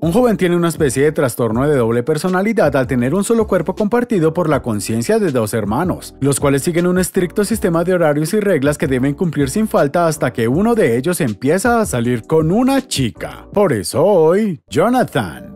Un joven tiene una especie de trastorno de doble personalidad al tener un solo cuerpo compartido por la conciencia de dos hermanos, los cuales siguen un estricto sistema de horarios y reglas que deben cumplir sin falta hasta que uno de ellos empieza a salir con una chica. Por eso hoy, Jonathan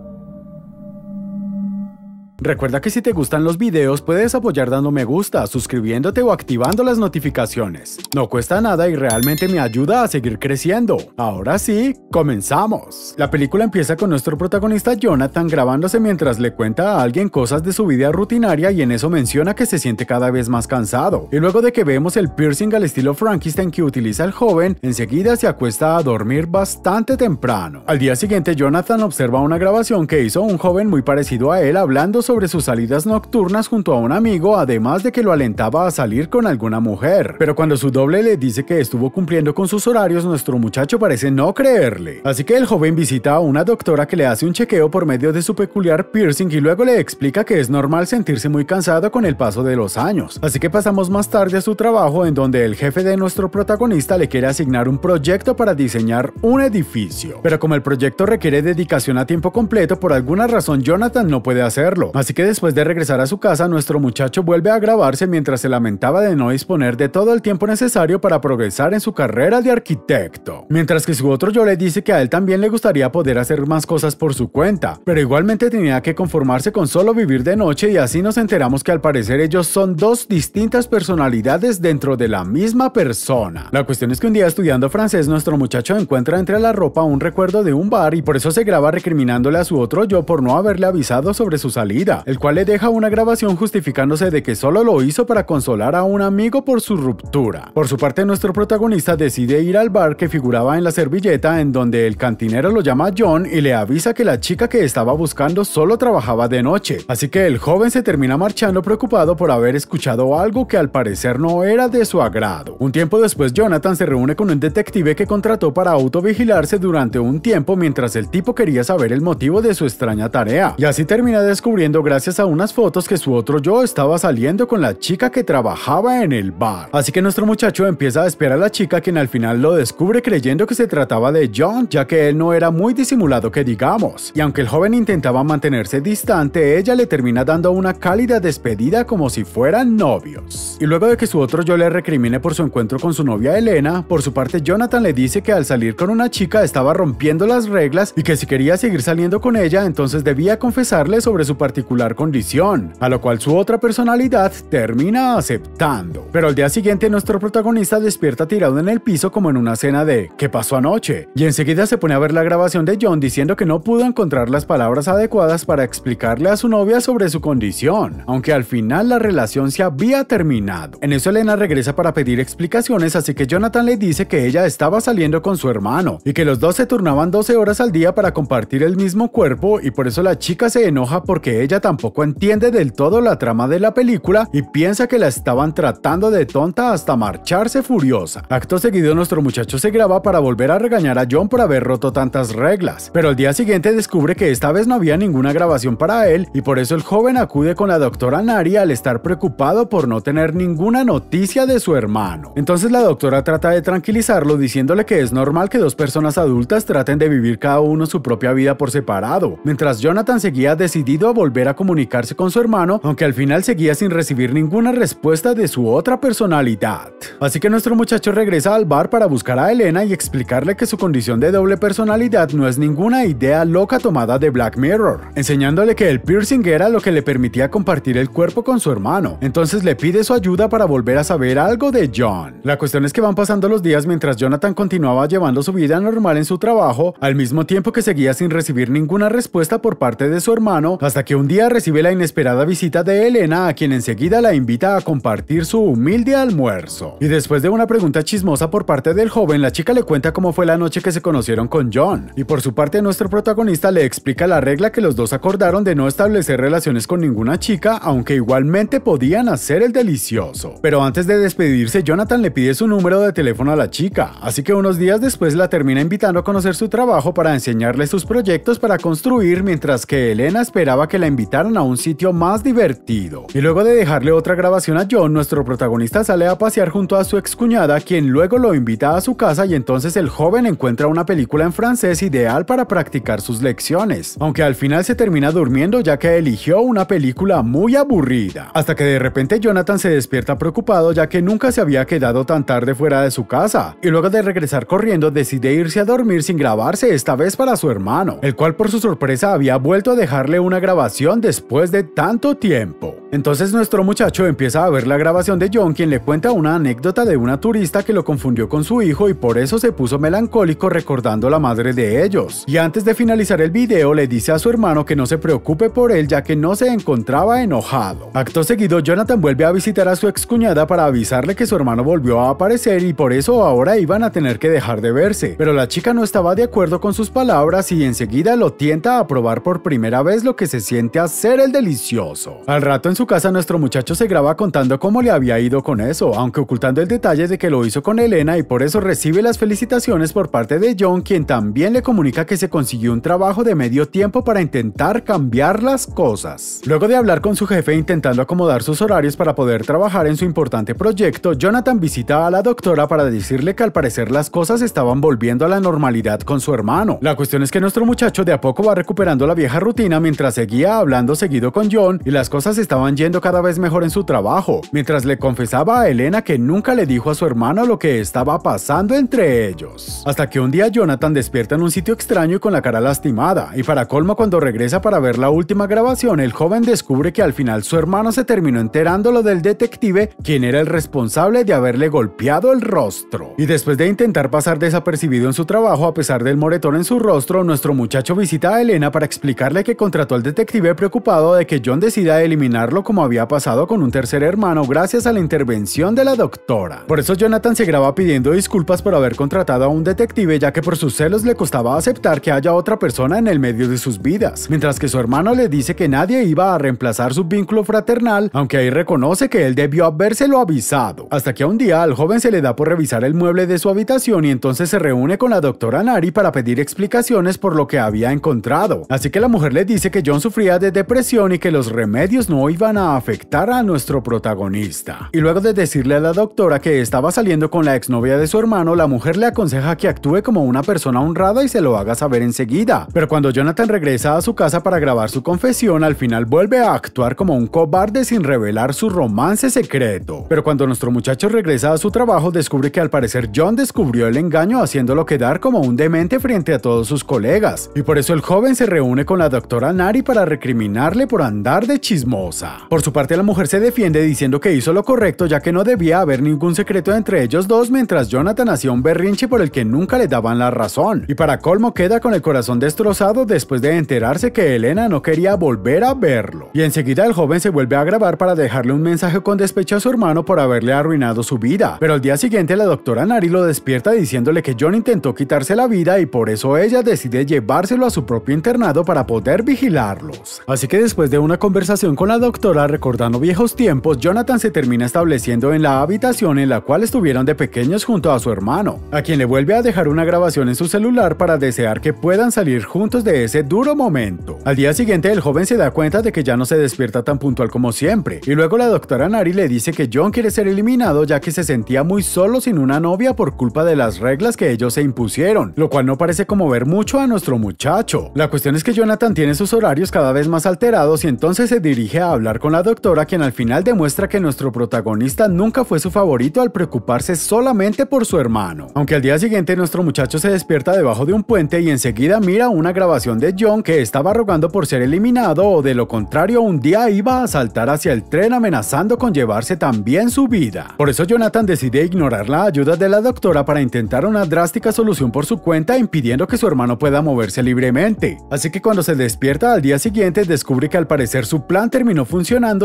Recuerda que si te gustan los videos puedes apoyar dando me gusta, suscribiéndote o activando las notificaciones. No cuesta nada y realmente me ayuda a seguir creciendo. Ahora sí, comenzamos. La película empieza con nuestro protagonista Jonathan grabándose mientras le cuenta a alguien cosas de su vida rutinaria y en eso menciona que se siente cada vez más cansado. Y luego de que vemos el piercing al estilo Frankenstein que utiliza el joven, enseguida se acuesta a dormir bastante temprano. Al día siguiente Jonathan observa una grabación que hizo un joven muy parecido a él hablando sobre sus salidas nocturnas junto a un amigo, además de que lo alentaba a salir con alguna mujer. Pero cuando su doble le dice que estuvo cumpliendo con sus horarios, nuestro muchacho parece no creerle. Así que el joven visita a una doctora que le hace un chequeo por medio de su peculiar piercing y luego le explica que es normal sentirse muy cansado con el paso de los años. Así que pasamos más tarde a su trabajo en donde el jefe de nuestro protagonista le quiere asignar un proyecto para diseñar un edificio. Pero como el proyecto requiere dedicación a tiempo completo, por alguna razón Jonathan no puede hacerlo. Así que después de regresar a su casa, nuestro muchacho vuelve a grabarse mientras se lamentaba de no disponer de todo el tiempo necesario para progresar en su carrera de arquitecto. Mientras que su otro yo le dice que a él también le gustaría poder hacer más cosas por su cuenta, pero igualmente tenía que conformarse con solo vivir de noche y así nos enteramos que al parecer ellos son dos distintas personalidades dentro de la misma persona. La cuestión es que un día estudiando francés, nuestro muchacho encuentra entre la ropa un recuerdo de un bar y por eso se graba recriminándole a su otro yo por no haberle avisado sobre su salida el cual le deja una grabación justificándose de que solo lo hizo para consolar a un amigo por su ruptura. Por su parte, nuestro protagonista decide ir al bar que figuraba en la servilleta en donde el cantinero lo llama John y le avisa que la chica que estaba buscando solo trabajaba de noche, así que el joven se termina marchando preocupado por haber escuchado algo que al parecer no era de su agrado. Un tiempo después Jonathan se reúne con un detective que contrató para autovigilarse durante un tiempo mientras el tipo quería saber el motivo de su extraña tarea, y así termina descubriendo gracias a unas fotos que su otro yo estaba saliendo con la chica que trabajaba en el bar. Así que nuestro muchacho empieza a esperar a la chica quien al final lo descubre creyendo que se trataba de John, ya que él no era muy disimulado que digamos. Y aunque el joven intentaba mantenerse distante, ella le termina dando una cálida despedida como si fueran novios. Y luego de que su otro yo le recrimine por su encuentro con su novia Elena, por su parte Jonathan le dice que al salir con una chica estaba rompiendo las reglas y que si quería seguir saliendo con ella entonces debía confesarle sobre su particular condición, a lo cual su otra personalidad termina aceptando. Pero al día siguiente nuestro protagonista despierta tirado en el piso como en una escena de ¿qué pasó anoche? Y enseguida se pone a ver la grabación de John diciendo que no pudo encontrar las palabras adecuadas para explicarle a su novia sobre su condición, aunque al final la relación se había terminado. En eso Elena regresa para pedir explicaciones, así que Jonathan le dice que ella estaba saliendo con su hermano y que los dos se turnaban 12 horas al día para compartir el mismo cuerpo y por eso la chica se enoja porque ella tampoco entiende del todo la trama de la película y piensa que la estaban tratando de tonta hasta marcharse furiosa. Acto seguido nuestro muchacho se graba para volver a regañar a John por haber roto tantas reglas, pero al día siguiente descubre que esta vez no había ninguna grabación para él y por eso el joven acude con la doctora Nari al estar preocupado por no tener ninguna noticia de su hermano. Entonces la doctora trata de tranquilizarlo diciéndole que es normal que dos personas adultas traten de vivir cada uno su propia vida por separado, mientras Jonathan seguía decidido a volver comunicarse con su hermano, aunque al final seguía sin recibir ninguna respuesta de su otra personalidad. Así que nuestro muchacho regresa al bar para buscar a Elena y explicarle que su condición de doble personalidad no es ninguna idea loca tomada de Black Mirror, enseñándole que el piercing era lo que le permitía compartir el cuerpo con su hermano. Entonces le pide su ayuda para volver a saber algo de John. La cuestión es que van pasando los días mientras Jonathan continuaba llevando su vida normal en su trabajo, al mismo tiempo que seguía sin recibir ninguna respuesta por parte de su hermano, hasta que un día recibe la inesperada visita de Elena, a quien enseguida la invita a compartir su humilde almuerzo. Y después de una pregunta chismosa por parte del joven, la chica le cuenta cómo fue la noche que se conocieron con John. Y por su parte, nuestro protagonista le explica la regla que los dos acordaron de no establecer relaciones con ninguna chica, aunque igualmente podían hacer el delicioso. Pero antes de despedirse, Jonathan le pide su número de teléfono a la chica, así que unos días después la termina invitando a conocer su trabajo para enseñarle sus proyectos para construir, mientras que Elena esperaba que la invitara a un sitio más divertido. Y luego de dejarle otra grabación a John, nuestro protagonista sale a pasear junto a su excuñada, quien luego lo invita a su casa y entonces el joven encuentra una película en francés ideal para practicar sus lecciones, aunque al final se termina durmiendo ya que eligió una película muy aburrida. Hasta que de repente Jonathan se despierta preocupado ya que nunca se había quedado tan tarde fuera de su casa, y luego de regresar corriendo decide irse a dormir sin grabarse esta vez para su hermano, el cual por su sorpresa había vuelto a dejarle una grabación después de tanto tiempo. Entonces nuestro muchacho empieza a ver la grabación de John quien le cuenta una anécdota de una turista que lo confundió con su hijo y por eso se puso melancólico recordando la madre de ellos. Y antes de finalizar el video le dice a su hermano que no se preocupe por él ya que no se encontraba enojado. Acto seguido Jonathan vuelve a visitar a su excuñada para avisarle que su hermano volvió a aparecer y por eso ahora iban a tener que dejar de verse, pero la chica no estaba de acuerdo con sus palabras y enseguida lo tienta a probar por primera vez lo que se siente hacer el delicioso. Al rato en su casa nuestro muchacho se graba contando cómo le había ido con eso, aunque ocultando el detalle de que lo hizo con Elena y por eso recibe las felicitaciones por parte de John, quien también le comunica que se consiguió un trabajo de medio tiempo para intentar cambiar las cosas. Luego de hablar con su jefe intentando acomodar sus horarios para poder trabajar en su importante proyecto, Jonathan visita a la doctora para decirle que al parecer las cosas estaban volviendo a la normalidad con su hermano. La cuestión es que nuestro muchacho de a poco va recuperando la vieja rutina mientras seguía hablando seguido con John y las cosas estaban yendo cada vez mejor en su trabajo, mientras le confesaba a Elena que nunca le dijo a su hermano lo que estaba pasando entre ellos. Hasta que un día Jonathan despierta en un sitio extraño y con la cara lastimada, y para colmo cuando regresa para ver la última grabación, el joven descubre que al final su hermano se terminó enterándolo del detective, quien era el responsable de haberle golpeado el rostro. Y después de intentar pasar desapercibido en su trabajo a pesar del moretón en su rostro, nuestro muchacho visita a Elena para explicarle que contrató al detective preocupado de que John decida eliminarlo como había pasado con un tercer hermano gracias a la intervención de la doctora. Por eso Jonathan se graba pidiendo disculpas por haber contratado a un detective ya que por sus celos le costaba aceptar que haya otra persona en el medio de sus vidas, mientras que su hermano le dice que nadie iba a reemplazar su vínculo fraternal, aunque ahí reconoce que él debió habérselo avisado. Hasta que un día al joven se le da por revisar el mueble de su habitación y entonces se reúne con la doctora Nari para pedir explicaciones por lo que había encontrado. Así que la mujer le dice que John sufría de depresión y que los remedios no iban a afectar a nuestro protagonista. Y luego de decirle a la doctora que estaba saliendo con la exnovia de su hermano, la mujer le aconseja que actúe como una persona honrada y se lo haga saber enseguida. Pero cuando Jonathan regresa a su casa para grabar su confesión, al final vuelve a actuar como un cobarde sin revelar su romance secreto. Pero cuando nuestro muchacho regresa a su trabajo, descubre que al parecer John descubrió el engaño haciéndolo quedar como un demente frente a todos sus colegas. Y por eso el joven se reúne con la doctora Nari para recriminarle por andar de chismosa. Por su parte, la mujer se defiende diciendo que hizo lo correcto ya que no debía haber ningún secreto entre ellos dos mientras Jonathan hacía un berrinche por el que nunca le daban la razón. Y para colmo queda con el corazón destrozado después de enterarse que Elena no quería volver a verlo. Y enseguida el joven se vuelve a grabar para dejarle un mensaje con despecho a su hermano por haberle arruinado su vida. Pero al día siguiente la doctora Nari lo despierta diciéndole que John intentó quitarse la vida y por eso ella decide llevárselo a su propio internado para poder vigilarlos. Así que después de una conversación con la doctora, recordando viejos tiempos, Jonathan se termina estableciendo en la habitación en la cual estuvieron de pequeños junto a su hermano, a quien le vuelve a dejar una grabación en su celular para desear que puedan salir juntos de ese duro momento. Al día siguiente el joven se da cuenta de que ya no se despierta tan puntual como siempre, y luego la doctora Nari le dice que John quiere ser eliminado ya que se sentía muy solo sin una novia por culpa de las reglas que ellos se impusieron, lo cual no parece como ver mucho a nuestro muchacho. La cuestión es que Jonathan tiene sus horarios cada vez más alterados y entonces se dirige a hablar con la doctora quien al final demuestra que nuestro protagonista nunca fue su favorito al preocuparse solamente por su hermano. Aunque al día siguiente nuestro muchacho se despierta debajo de un puente y enseguida mira una grabación de John que estaba rogando por ser eliminado o de lo contrario un día iba a saltar hacia el tren amenazando con llevarse también su vida. Por eso Jonathan decide ignorar la ayuda de la doctora para intentar una drástica solución por su cuenta impidiendo que su hermano pueda moverse libremente. Así que cuando se despierta al día siguiente descubre que al parecer su plan terminó funcionando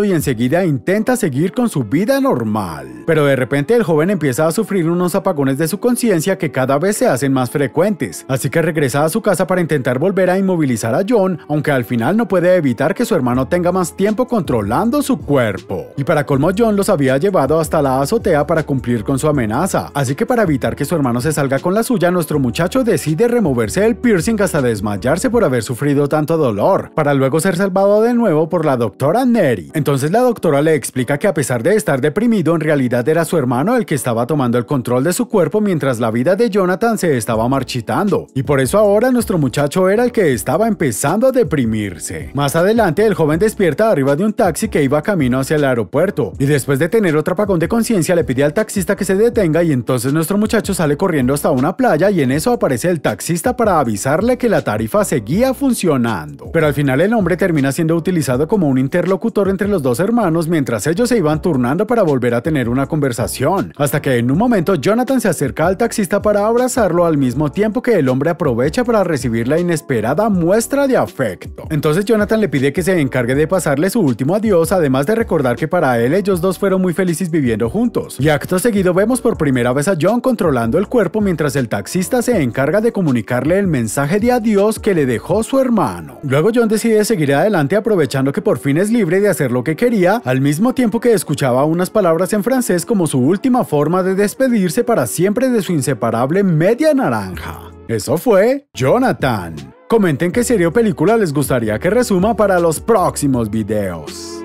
y enseguida intenta seguir con su vida normal. Pero de repente el joven empieza a sufrir unos apagones de su conciencia que cada vez se hacen más frecuentes, así que regresa a su casa para intentar volver a inmovilizar a John, aunque al final no puede evitar que su hermano tenga más tiempo controlando su cuerpo. Y para colmo John los había llevado hasta la azotea para cumplir con su amenaza, así que para evitar que su hermano se salga con la suya, nuestro muchacho decide removerse el piercing hasta desmayarse por haber sufrido tanto dolor, para luego ser salvado de nuevo por la doctora entonces la doctora le explica que a pesar de estar deprimido, en realidad era su hermano el que estaba tomando el control de su cuerpo mientras la vida de Jonathan se estaba marchitando. Y por eso ahora nuestro muchacho era el que estaba empezando a deprimirse. Más adelante, el joven despierta arriba de un taxi que iba camino hacia el aeropuerto. Y después de tener otro apagón de conciencia, le pide al taxista que se detenga y entonces nuestro muchacho sale corriendo hasta una playa y en eso aparece el taxista para avisarle que la tarifa seguía funcionando. Pero al final el hombre termina siendo utilizado como un interlocutor entre los dos hermanos mientras ellos se iban turnando para volver a tener una conversación, hasta que en un momento Jonathan se acerca al taxista para abrazarlo al mismo tiempo que el hombre aprovecha para recibir la inesperada muestra de afecto. Entonces Jonathan le pide que se encargue de pasarle su último adiós, además de recordar que para él ellos dos fueron muy felices viviendo juntos. Y acto seguido vemos por primera vez a John controlando el cuerpo mientras el taxista se encarga de comunicarle el mensaje de adiós que le dejó su hermano. Luego John decide seguir adelante aprovechando que por fin es libre hacer lo que quería, al mismo tiempo que escuchaba unas palabras en francés como su última forma de despedirse para siempre de su inseparable media naranja. Eso fue Jonathan. Comenten qué serie o película les gustaría que resuma para los próximos videos.